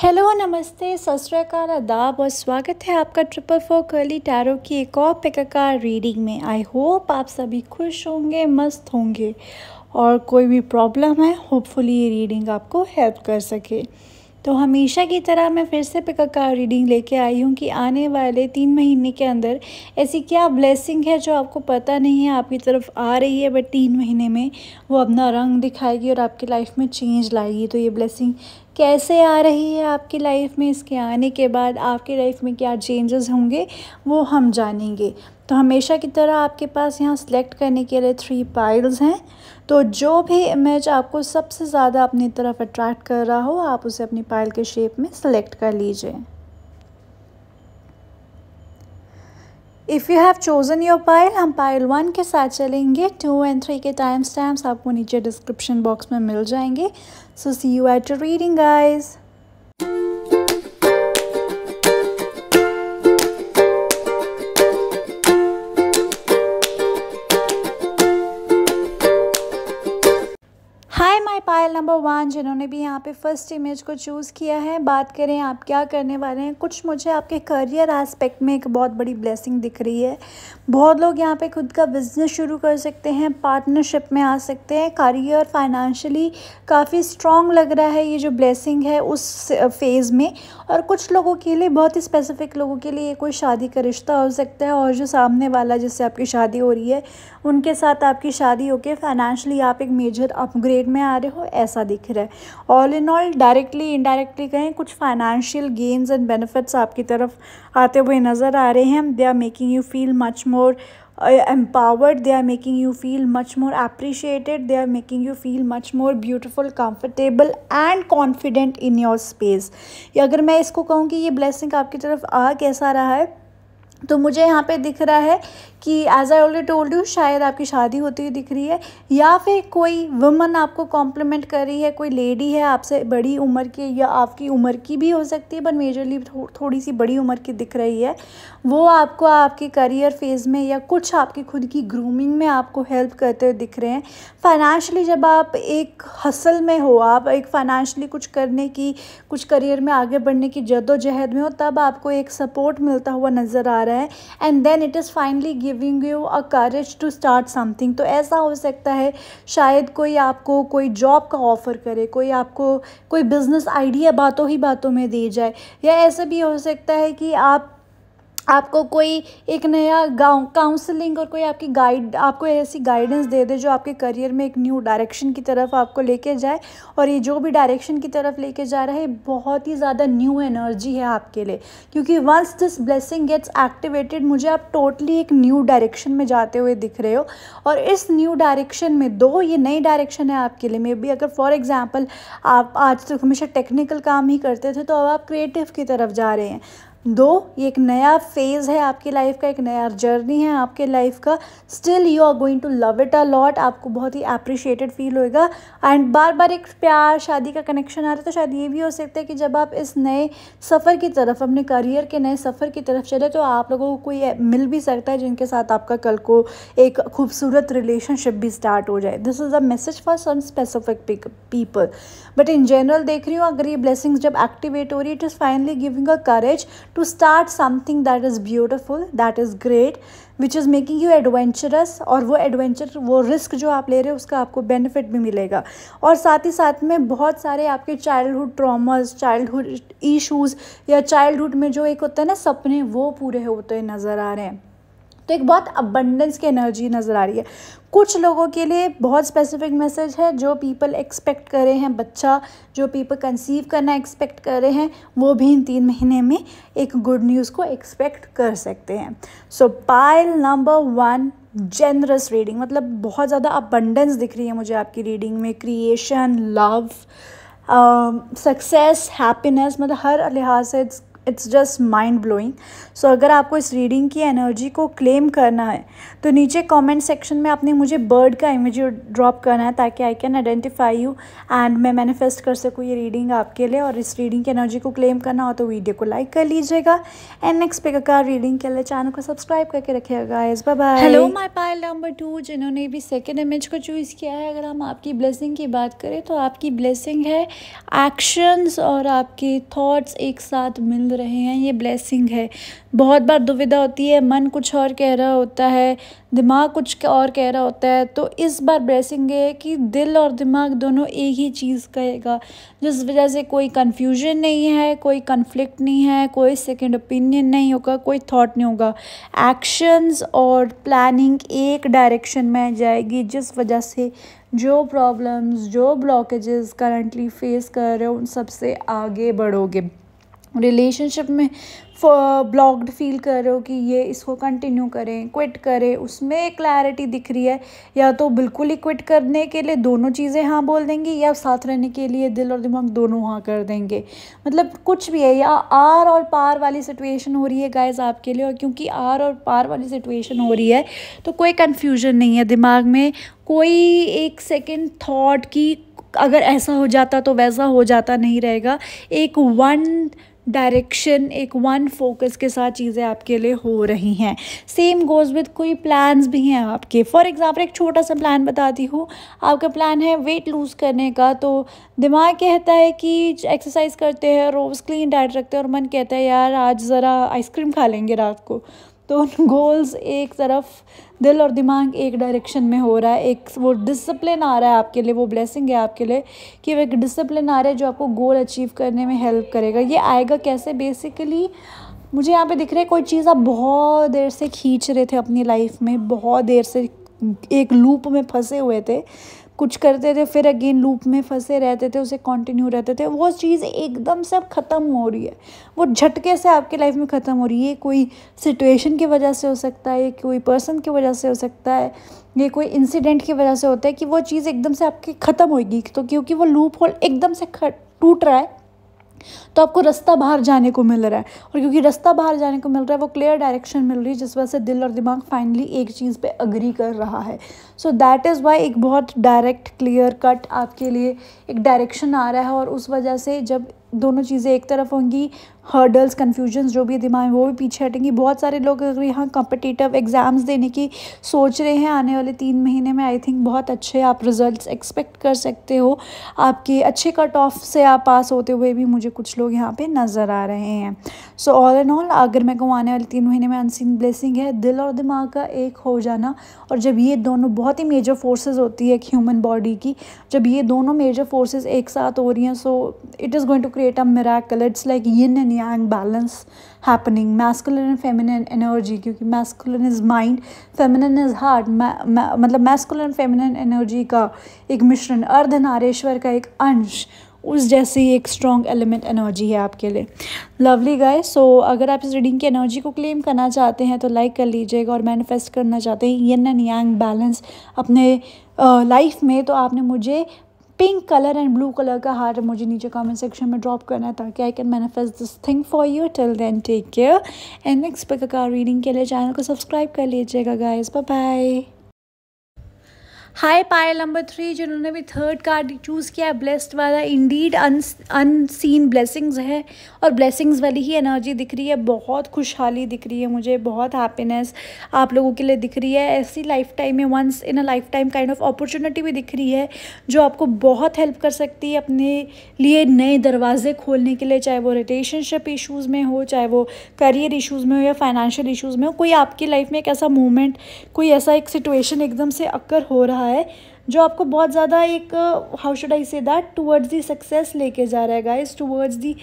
hello नमस्ते सस्काल आदाब और स्वागत है आपका ट्रिपल फोर कर्ली टैरो की एक और पिकाकार रीडिंग में आई होप आप सभी खुश होंगे मस्त होंगे और कोई भी प्रॉब्लम है होपफुली ये रीडिंग आपको हेल्प कर सके तो हमेशा की तरह मैं फिर से पिकअप का रीडिंग लेके आई हूँ कि आने वाले तीन महीने के अंदर ऐसी क्या ब्लेसिंग है जो आपको पता नहीं है आपकी तरफ आ रही है बट तीन महीने में वो अपना रंग दिखाएगी और आपकी लाइफ में चेंज लाएगी तो ये ब्लेसिंग कैसे आ रही है आपकी लाइफ में इसके आने के बाद आपकी लाइफ में क्या चेंजेस होंगे वो हम जानेंगे तो हमेशा की तरह आपके पास यहाँ सेलेक्ट करने के लिए थ्री पाइल्स हैं तो जो भी इमेज आपको सबसे ज़्यादा अपनी तरफ अट्रैक्ट कर रहा हो आप उसे अपनी पाइल के शेप में सेलेक्ट कर लीजिए if you have chosen your pile हम पाइल वन के साथ चलेंगे टू एंड थ्री के टाइम स्टैम्प आपको नीचे डिस्क्रिप्शन बॉक्स में मिल जाएंगे so see you at reading guys hi my pile number one जिन्होंने भी यहाँ पे फर्स्ट इमेज को चूज़ किया है बात करें आप क्या करने वाले हैं कुछ मुझे आपके करियर एस्पेक्ट में एक बहुत बड़ी ब्लेसिंग दिख रही है बहुत लोग यहाँ पे खुद का बिजनेस शुरू कर सकते हैं पार्टनरशिप में आ सकते हैं करियर फाइनेंशियली काफ़ी स्ट्रॉन्ग लग रहा है ये जो ब्लेसिंग है उस फेज़ में और कुछ लोगों के लिए बहुत ही स्पेसिफिक लोगों के लिए कोई शादी का रिश्ता हो सकता है और जो सामने वाला जिससे आपकी शादी हो रही है उनके साथ आपकी शादी होकर फाइनेंशली आप एक मेजर अपग्रेड ट्रेड में आ रहे हो ऐसा दिख रहा है all in all directly indirectly कहें कुछ फाइनेंशियल गेन्स एंड बेनिफिट्स आपकी तरफ आते हुए नज़र आ रहे हैं they are making you feel much more empowered they are making you feel much more appreciated they are making you feel much more beautiful comfortable and confident in your space अगर मैं इसको कहूँ कि ये ब्लेसिंग आपकी तरफ आ कैसा रहा है तो मुझे यहाँ पे दिख रहा है कि as I already told you शायद आपकी शादी होती हुई दिख रही है या फिर कोई वुमन आपको कॉम्प्लीमेंट कर रही है कोई लेडी है आपसे बड़ी उम्र की या आपकी उम्र की भी हो सकती है बट मेजरली थो, थोड़ी सी बड़ी उम्र की दिख रही है वो आपको आपके करियर फेज़ में या कुछ आपकी खुद की ग्रूमिंग में आपको हेल्प करते हुए दिख रहे हैं फाइनेंशली जब आप एक हसल में हो आप एक फाइनेंशली कुछ करने की कुछ करियर में आगे बढ़ने की जद्दोजहद में हो तब आपको एक सपोर्ट मिलता हुआ नज़र आ रहा है and then it is finally giving you a courage to start something तो ऐसा हो सकता है शायद कोई आपको कोई जॉब का ऑफ़र करे कोई आपको कोई बिज़नेस आइडिया बातों ही बातों में दे जाए या ऐसा भी हो सकता है कि आप आपको कोई एक नया गाँव काउंसलिंग और कोई आपकी गाइड आपको ऐसी गाइडेंस दे दे जो आपके करियर में एक न्यू डायरेक्शन की तरफ आपको लेके जाए और ये जो भी डायरेक्शन की तरफ लेके जा रहा है बहुत ही ज़्यादा न्यू एनर्जी है आपके लिए क्योंकि once this blessing gets activated मुझे आप टोटली एक न्यू डायरेक्शन में जाते हुए दिख रहे हो और इस न्यू डायरेक्शन में दो ये नई डायरेक्शन है आपके लिए मे बी अगर फॉर एग्ज़ाम्पल आप आज तक तो हमेशा टेक्निकल काम ही करते थे तो अब आप क्रिएटिव की तरफ जा रहे हैं दो ये एक नया फेज़ है आपकी लाइफ का एक नया जर्नी है आपके लाइफ का still you are going to love it a lot आपको बहुत ही अप्रिशिएटेड फील होएगा एंड बार बार एक प्यार शादी का कनेक्शन आ रहा है तो शायद ये भी हो सकता है कि जब आप इस नए सफ़र की तरफ अपने करियर के नए सफ़र की तरफ चले तो आप लोगों को कोई मिल भी सकता है जिनके साथ आपका कल को एक खूबसूरत रिलेशनशिप भी स्टार्ट हो जाए this is a message for some specific people but in general देख रही हूँ अगर ये ब्लेसिंग्स जब एक्टिवेट हो रही है it is finally giving a courage to start something that is beautiful that is great which is making you adventurous और वो एडवेंचर वो रिस्क जो आप ले रहे हो उसका आपको बेनिफिट भी मिलेगा और साथ ही साथ में बहुत सारे आपके childhood traumas childhood issues या childhood में जो एक होता है ना सपने वो पूरे होते नज़र आ रहे हैं तो एक बहुत अबंडेंस की एनर्जी नज़र आ रही है कुछ लोगों के लिए बहुत स्पेसिफिक मैसेज है जो पीपल एक्सपेक्ट कर रहे हैं बच्चा जो पीपल कंसीव करना एक्सपेक्ट कर रहे हैं वो भी इन तीन महीने में एक गुड न्यूज़ को एक्सपेक्ट कर सकते हैं so pile number one generous reading मतलब बहुत ज़्यादा अबंडेंस दिख रही है मुझे आपकी रीडिंग में क्रिएशन लव सक्सेस हैप्पीनेस मतलब हर लिहाज से it's it's just mind blowing so अगर आपको इस रीडिंग की एनर्जी को क्लेम करना है तो नीचे कमेंट सेक्शन में आपने मुझे बर्ड का इमेज ड्रॉप करना है ताकि I can identify you and मैं मैनिफेस्ट कर सकूँ ये रीडिंग आपके लिए और इस रीडिंग की एनर्जी को क्लेम करना हो तो वीडियो को लाइक कर लीजिएगा एंड नेक्स्ट का रीडिंग के लिए चैनल को सब्सक्राइब करके रखिएगा इस bye hello my pile number two जिन्होंने भी सेकेंड इमेज को चूज़ किया है अगर हम आपकी ब्लेसिंग की बात करें तो आपकी ब्लेसिंग है एक्शंस और आपके थाट्स एक साथ मिल रहे हैं ये ब्लेसिंग है बहुत बार दुविधा होती है मन कुछ और कह रहा होता है दिमाग कुछ और कह रहा होता है तो इस बार ब्लेसिंग ये है कि दिल और दिमाग दोनों एक ही चीज़ कहेगा जिस वजह से कोई कन्फ्यूजन नहीं है कोई कन्फ्लिक्ट नहीं है कोई सेकेंड ओपिनियन नहीं होगा कोई थाट नहीं होगा एक्शंस और प्लानिंग एक डायरेक्शन में जाएगी जिस वजह से जो प्रॉब्लम्स जो ब्लॉकेजेस करंटली फेस कर रहे हो उन सबसे आगे बढ़ोगे रिलेशनशिप में ब्लॉग्ड फील कर रहे हो कि ये इसको कंटिन्यू करें क्विट करें उसमें क्लैरिटी दिख रही है या तो बिल्कुल ही क्विट करने के लिए दोनों चीज़ें हाँ बोल देंगी या साथ रहने के लिए दिल और दिमाग दोनों हाँ कर देंगे मतलब कुछ भी है या आर और पार वाली सिचुएशन हो रही है गाइज आपके लिए और क्योंकि आर और पार वाली सिचुएशन हो रही है तो कोई कन्फ्यूजन नहीं है दिमाग में कोई एक सेकेंड थाट की अगर ऐसा हो जाता तो वैसा हो जाता नहीं रहेगा एक वन डायरेक्शन एक वन फोकस के साथ चीज़ें आपके लिए हो रही हैं सेम गोज़ विद कोई प्लान्स भी हैं आपके फॉर एग्जांपल एक छोटा सा प्लान बताती हूँ आपका प्लान है वेट लूज़ करने का तो दिमाग कहता है कि एक्सरसाइज करते हैं रोज़ क्लीन डाइट रखते हैं और मन कहता है यार आज ज़रा आइसक्रीम खा लेंगे रात को तो गोल्स एक तरफ दिल और दिमाग एक डायरेक्शन में हो रहा है एक वो डिसिप्लिन आ रहा है आपके लिए वो ब्लेसिंग है आपके लिए कि वो एक डिसिप्लिन आ रहा है जो आपको गोल अचीव करने में हेल्प करेगा ये आएगा कैसे बेसिकली मुझे यहाँ पे दिख रहा है कोई चीज़ आप बहुत देर से खींच रहे थे अपनी लाइफ में बहुत देर से एक लूप में फंसे हुए थे कुछ करते थे फिर अगेन लूप में फंसे रहते थे उसे कंटिन्यू रहते थे वो चीज़ एकदम से अब ख़त्म हो रही है वो झटके से आपके लाइफ में ख़त्म हो रही है ये कोई सिचुएशन की वजह से हो सकता है ये कोई पर्सन की वजह से हो सकता है ये कोई इंसिडेंट की वजह से होता है कि वो चीज़ एकदम से आपकी ख़त्म होगी तो क्योंकि वो लूप होल एकदम से टूट रहा है तो आपको रास्ता बाहर जाने को मिल रहा है और क्योंकि रास्ता बाहर जाने को मिल रहा है वो क्लियर डायरेक्शन मिल रही है जिस वजह से दिल और दिमाग फाइनली एक चीज़ पे अग्री कर रहा है सो दैट इज़ वाई एक बहुत डायरेक्ट क्लियर कट आपके लिए एक डायरेक्शन आ रहा है और उस वजह से जब दोनों चीज़ें एक तरफ होंगी हर्डल्स कन्फ्यूजन्स जो भी दिमाग में वो भी पीछे हटेंगी बहुत सारे लोग अगर यहाँ कॉम्पिटिटिव एग्ज़ाम्स देने की सोच रहे हैं आने वाले तीन महीने में आई थिंक बहुत अच्छे आप रिजल्ट्स एक्सपेक्ट कर सकते हो आपके अच्छे कट ऑफ से आप पास होते हुए भी मुझे कुछ लोग यहाँ पे नज़र आ रहे हैं सो ऑल एंड ऑल अगर मैं कहूँ आने वाले तीन महीने में अनसिन ब्लेसिंग है दिल और दिमाग का एक हो जाना और जब ये दोनों बहुत ही मेजर फोर्सेज होती है एक ह्यूमन बॉडी की जब ये दोनों मेजर फोर्सेज एक साथ हो रही हैं so it is going to create create a miracle it's like yin and yang balance happening masculine and feminine energy क्योंकि masculine is mind feminine is heart मतलब masculine feminine energy का एक मिश्रण अर्धनारेश्वर का एक अंश उस जैसे ही एक स्ट्रॉन्ग एलिमेंट एनर्जी है आपके लिए लवली गाय सो अगर आप इस रीडिंग की एनर्जी को क्लेम करना चाहते हैं तो लाइक कर लीजिएगा और मैनिफेस्ट करना चाहते हैं यन एंड यांग बैलेंस अपने लाइफ uh, में तो आपने मुझे pink colour and blue colour का हार मुझे नीचे कमेंट सेक्शन में ड्रॉप करना है ताकि I can manifest this thing for you till then take care and next का रीडिंग के लिए चैनल को सब्सक्राइब कर लीजिएगा guys bye bye hi pile number three जिन्होंने भी थर्ड कार्ड चूज़ किया है ब्लेस्ड वाला इंडीड अनसीन ब्लेसिंग्स है और ब्लेसिंग्स वाली ही एनर्जी दिख रही है बहुत खुशहाली दिख रही है मुझे बहुत हैप्पीनेस आप लोगों के लिए दिख रही है ऐसी लाइफ टाइम में once in a lifetime kind of opportunity भी दिख रही है जो आपको बहुत हेल्प कर सकती है अपने लिए नए दरवाजे खोलने के लिए चाहे वो रिलेशनशिप इशूज़ में हो चाहे वो करियर इशूज़ में हो या फाइनेंशियल इशूज़ में हो कोई आपकी लाइफ में एक ऐसा मोमेंट कोई ऐसा एक सिटुएशन एकदम से अक्कर हो रहा रहा है जो आपको बहुत ज़्यादा एक how should I say that towards the success लेके जा रहा है गाइस टूवर्ड्स दी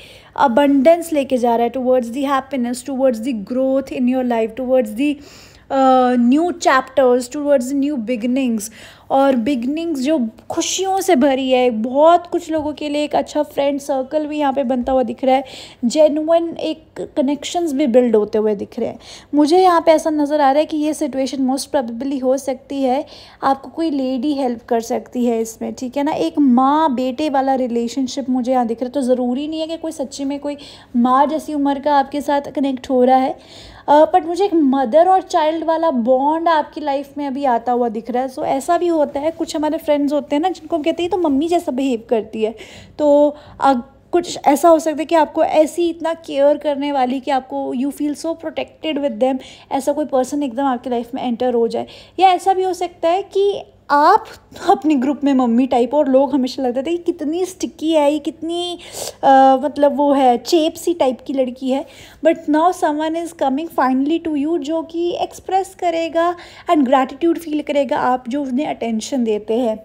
अबंडेंस लेके जा रहा है towards the happiness towards the growth in your life towards the new chapters towards new beginnings और बिगनिंग्स जो खुशियों से भरी है बहुत कुछ लोगों के लिए एक अच्छा फ्रेंड सर्कल भी यहाँ पे बनता हुआ दिख रहा है जेनुअन एक कनेक्शंस भी बिल्ड होते हुए दिख रहे हैं मुझे यहाँ पे ऐसा नज़र आ रहा है कि ये सिचुएशन मोस्ट प्रॉबेबली हो सकती है आपको कोई लेडी हेल्प कर सकती है इसमें ठीक है ना एक माँ बेटे वाला रिलेशनशिप मुझे यहाँ दिख रहा है तो ज़रूरी नहीं है कि कोई सच्ची में कोई माँ जैसी उम्र का आपके साथ कनेक्ट हो रहा है बट uh, मुझे एक मदर और चाइल्ड वाला बॉन्ड आपकी लाइफ में अभी आता हुआ दिख रहा है सो so, ऐसा भी होता है कुछ हमारे फ्रेंड्स होते हैं ना जिनको हम कहते हैं तो मम्मी जैसा बिहेव करती है तो अग, कुछ ऐसा हो सकता है कि आपको ऐसी इतना केयर करने वाली कि आपको you feel so protected with them ऐसा कोई पर्सन एकदम आपकी लाइफ में एंटर हो जाए या ऐसा भी हो सकता है कि आप अपने ग्रुप में मम्मी टाइप और लोग हमेशा लगते थे कि कितनी स्टिकी है ये कितनी आ, मतलब वो है चेप सी टाइप की लड़की है but now someone is coming finally to you जो कि एक्सप्रेस करेगा एंड ग्रैटिट्यूड फील करेगा आप जो उन्हें अटेंशन देते हैं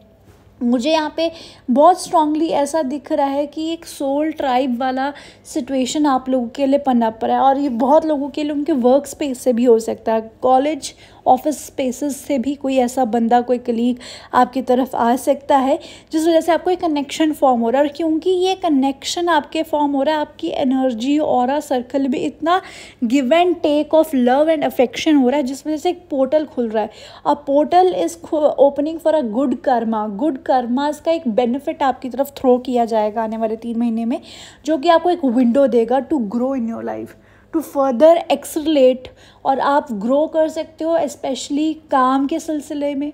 मुझे यहाँ पे बहुत स्ट्रांगली ऐसा दिख रहा है कि एक सोल ट्राइब वाला सिचुएशन आप लोगों के लिए पनप रहा है और ये बहुत लोगों के लिए उनके वर्क स्पेस से भी हो सकता है कॉलेज ऑफिस स्पेसेस से भी कोई ऐसा बंदा कोई कलीग आपकी तरफ आ सकता है जिस वजह से आपको एक कनेक्शन फॉर्म हो रहा है और क्योंकि ये कनेक्शन आपके फॉर्म हो रहा है आपकी एनर्जी और सर्कल में इतना give and take of love and affection हो रहा है जिस वजह से एक पोर्टल खुल रहा है a portal is opening for a good karma good karma इसका एक बेनिफिट आपकी तरफ थ्रो किया जाएगा आने वाले तीन महीने में जो कि आपको एक विंडो देगा to grow in your life to further accelerate और आप ग्रो कर सकते हो स्पेशली काम के सिलसिले में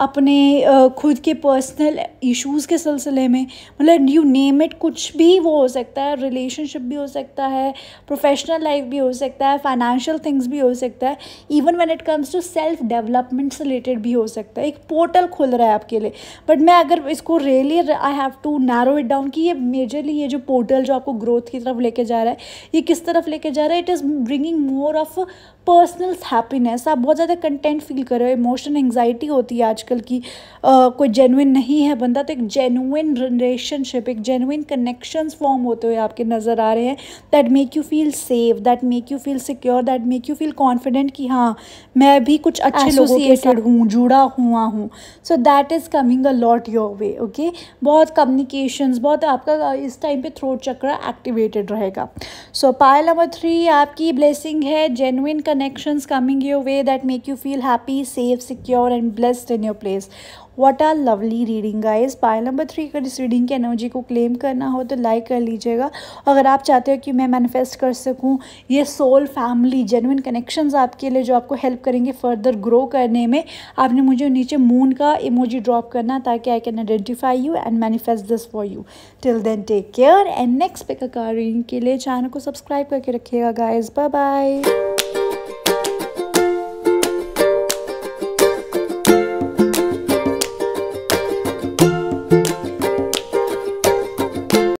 अपने खुद के पर्सनल इश्यूज़ के सिलसिले में मतलब यू नेम इट कुछ भी वो हो सकता है रिलेशनशिप भी हो सकता है प्रोफेशनल लाइफ भी हो सकता है फाइनेंशियल थिंग्स भी हो सकता है even when it comes to self development से रिलेटेड भी हो सकता है एक पोर्टल खुल रहा है आपके लिए बट मैं अगर इसको really I have to narrow it down कि ये मेजरली ये जो पोर्टल जो आपको ग्रोथ की तरफ लेके जा रहा है ये किस तरफ लेके जा रहा है it is bringing more of personal happiness आप बहुत ज़्यादा कंटेंट फील कर रहे हो इमोशन एंगजाइटी होती है आजकल आजकल की आ, कोई जेनुइन नहीं है बंदा तो एक जेनुइन रिलेशनशिप एक जेनुइन कनेक्शंस फॉर्म होते हुए आपके नज़र आ रहे हैं that make you feel safe that make you feel secure that make you feel confident कि हाँ मैं भी कुछ अच्छे लोगों हूँ जुड़ा हुआ हूँ so that is coming a lot your way okay बहुत कम्युनिकेशंस बहुत आपका इस टाइम पे थ्रोट चक्र एक्टिवेटेड रहेगा सो पायल नंबर थ्री आपकी ब्लेसिंग है genuine connections coming your way that make you feel happy safe secure and blessed in your place what are lovely reading guys pile number three अगर इस reading की energy को claim करना हो तो like कर लीजिएगा अगर आप चाहते हो कि मैं मैनिफेस्ट कर सकूँ ये सोल फैमिली जेनुइन कनेक्शन आपके लिए जो आपको हेल्प करेंगे फर्दर ग्रो करने में आपने मुझे नीचे मून का इमोजी ड्रॉप करना ताकि I can identify you and manifest this for you till then take care and next पे का रीडिंग के लिए चैनल को सब्सक्राइब करके रखिएगा गाइज बाय बाय